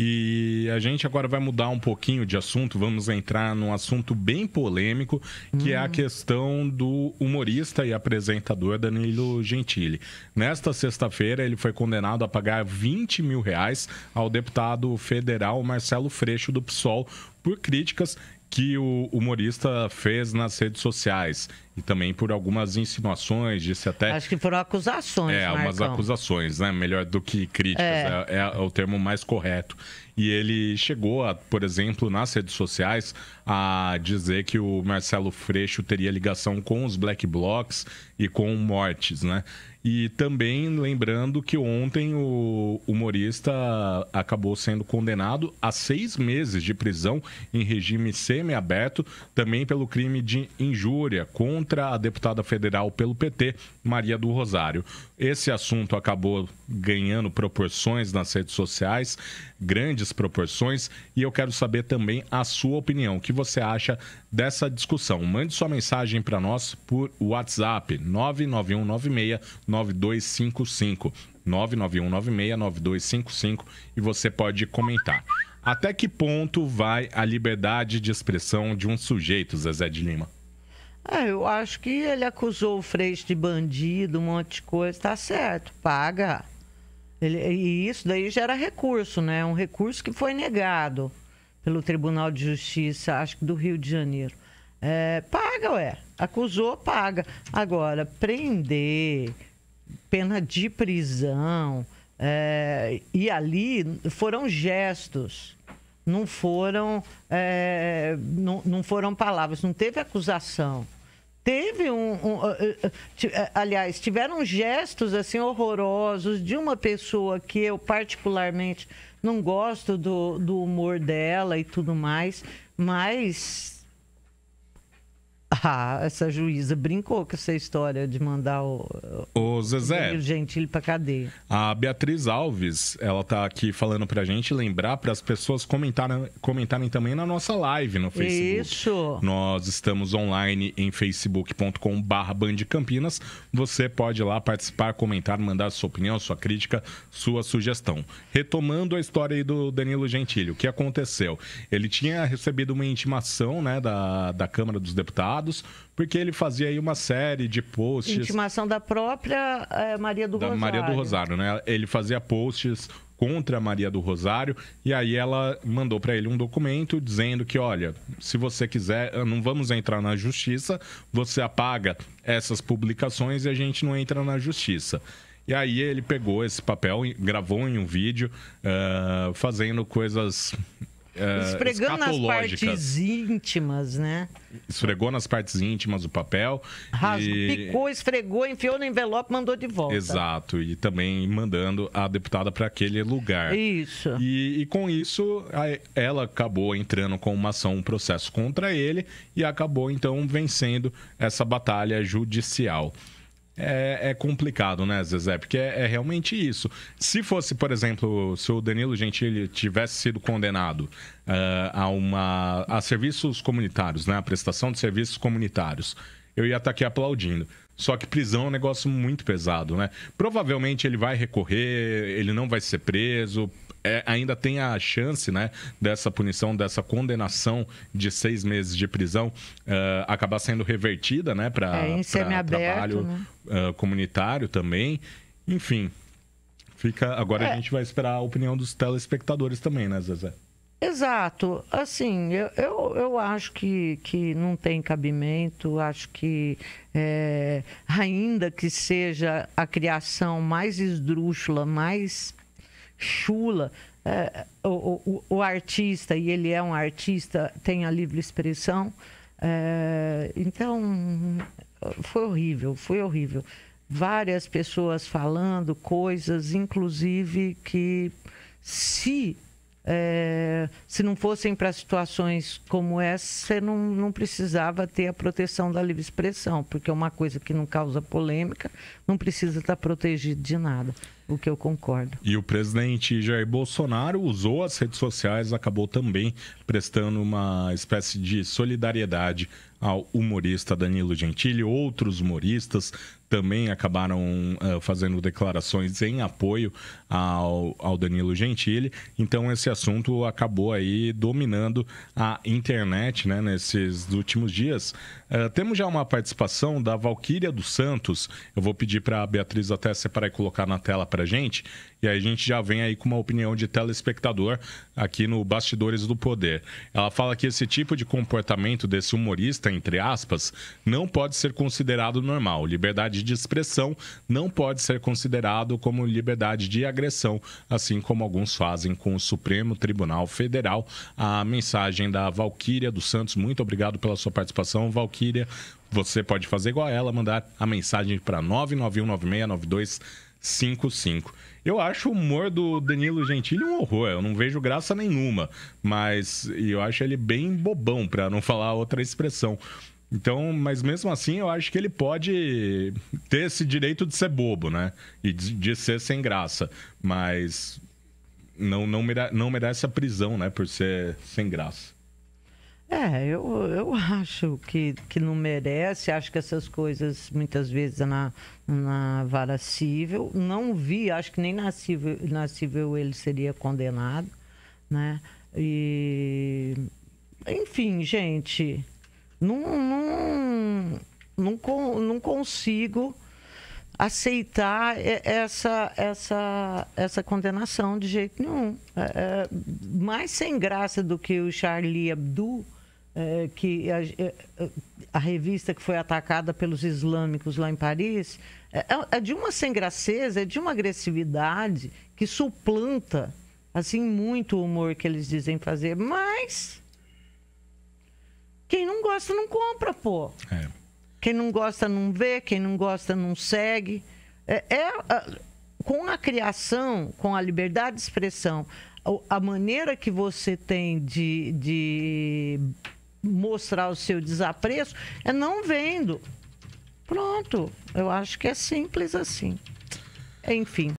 E a gente agora vai mudar um pouquinho de assunto, vamos entrar num assunto bem polêmico, que hum. é a hum. questão do humorista e apresentador Danilo Gentili. Nesta sexta-feira, ele foi condenado a pagar 20 mil reais ao deputado federal Marcelo Freixo do PSOL por críticas que o humorista fez nas redes sociais e também por algumas insinuações, disse até. Acho que foram acusações. É, Marcão. umas acusações, né? Melhor do que críticas, é. É, é. o termo mais correto. E ele chegou, a, por exemplo, nas redes sociais, a dizer que o Marcelo Freixo teria ligação com os Black Blocs e com mortes, né? E também lembrando que ontem o humorista acabou sendo condenado a seis meses de prisão em regime semiaberto, também pelo crime de injúria contra contra a deputada federal pelo PT, Maria do Rosário. Esse assunto acabou ganhando proporções nas redes sociais, grandes proporções, e eu quero saber também a sua opinião, o que você acha dessa discussão. Mande sua mensagem para nós por WhatsApp 991969255. 991969255 e você pode comentar. Até que ponto vai a liberdade de expressão de um sujeito, Zezé de Lima? Ah, eu acho que ele acusou o Freixo de bandido, um monte de coisa. Tá certo, paga. Ele, e isso daí gera recurso, né? Um recurso que foi negado pelo Tribunal de Justiça, acho que do Rio de Janeiro. É, paga, ué. Acusou, paga. Agora, prender, pena de prisão. É, e ali foram gestos não foram, é, não, não foram palavras, não teve acusação teve um, um, uh, uh, uh, eh, aliás tiveram gestos assim horrorosos de uma pessoa que eu particularmente não gosto do, do humor dela e tudo mais mas ah, essa juíza brincou com essa história de mandar o, o Zezé o Gentili para cadeia. A Beatriz Alves, ela tá aqui falando a gente lembrar para as pessoas comentarem, comentarem também na nossa live no Facebook. Isso. Nós estamos online em facebook.com/bandecampinas. Você pode ir lá participar, comentar, mandar sua opinião, sua crítica, sua sugestão. Retomando a história aí do Danilo Gentili, o que aconteceu? Ele tinha recebido uma intimação, né, da, da Câmara dos Deputados porque ele fazia aí uma série de posts. Intimação da própria é, Maria do da Rosário. Maria do Rosário, né? Ele fazia posts contra Maria do Rosário e aí ela mandou para ele um documento dizendo que olha, se você quiser, eh, não vamos entrar na justiça, você apaga essas publicações e a gente não entra na justiça. E aí ele pegou esse papel, gravou em um vídeo, uh, fazendo coisas é, Esfregando nas partes íntimas, né? Esfregou nas partes íntimas o papel. Rasgou, e... picou, esfregou, enfiou no envelope, mandou de volta. Exato, e também mandando a deputada para aquele lugar. Isso. E, e com isso, a, ela acabou entrando com uma ação, um processo contra ele e acabou então vencendo essa batalha judicial é, é complicado, né, Zezé? Porque é, é, realmente isso. Se fosse, por exemplo, se o Danilo Gentili tivesse sido condenado uh, a, uma, a serviços comunitários, né, a prestação de serviços comunitários, eu ia estar tá aqui aplaudindo. Só que prisão é um negócio muito pesado, né? Provavelmente ele vai recorrer, ele não vai ser preso, é, ainda tem a chance né, dessa punição, dessa condenação de seis meses de prisão uh, acabar sendo revertida né, para é, trabalho né? uh, comunitário também. Enfim, fica agora é. a gente vai esperar a opinião dos telespectadores também, né, Zezé? Exato. Assim, eu, eu, eu, acho que, que não tem cabimento, acho que, é, ainda que seja a criação mais esdrúxula, mais chula. É, o, o, o, artista, e ele é um artista, tem a livre expressão. É, então, foi horrível, foi horrível. Várias pessoas falando coisas, inclusive que se é, se não fossem para situações como essa, você não, não precisava ter a proteção da livre expressão, porque é uma coisa que não causa polêmica, não precisa estar protegido de nada o que eu concordo. E o presidente Jair Bolsonaro usou as redes sociais, acabou também prestando uma espécie de solidariedade ao humorista Danilo Gentili. Outros humoristas também acabaram uh, fazendo declarações em apoio ao, ao Danilo Gentili. Então esse assunto acabou aí dominando a internet né, nesses últimos dias. Uh, temos já uma participação da Valquíria dos Santos. Eu vou pedir para a Beatriz até separar e colocar na tela para pra gente. E aí a gente já vem aí com uma opinião de telespectador aqui no Bastidores do Poder. Ela fala que esse tipo de comportamento desse humorista, entre aspas, não pode ser considerado normal. Liberdade de expressão não pode ser considerado como liberdade de agressão, assim como alguns fazem com o Supremo Tribunal Federal. A mensagem da Valquíria dos Santos, muito obrigado pela sua participação, Valquíria. Você pode fazer igual a ela, mandar a mensagem para 9919692 55. Eu acho o humor do Danilo Gentili um horror, eu não vejo graça nenhuma, mas eu acho ele bem bobão, para não falar outra expressão. Então, mas mesmo assim, eu acho que ele pode ter esse direito de ser bobo, né? E de, ser sem graça, mas não, não, não merece a prisão, né? Por ser sem graça. É, eu, eu acho que, que não merece, acho que essas coisas muitas vezes na, na vara civil, não vi, acho que nem na civil, na civil ele seria condenado, né? E, enfim, gente, não, não, não, não consigo aceitar essa, essa, essa condenação de jeito nenhum. É, é mais sem graça do que o Charlie Hebdo é, que a, é, é, a, revista que foi atacada pelos islâmicos lá em Paris é, é de uma sem graceza, é de uma agressividade que suplanta assim muito o humor que eles dizem fazer, mas quem não gosta não compra, pô. É. Quem não gosta não vê, quem não gosta não segue. É, é com a criação, com a liberdade de expressão, a maneira que você tem de, de mostrar o seu desapreço é não vendo. Pronto, eu acho que é simples assim. Enfim.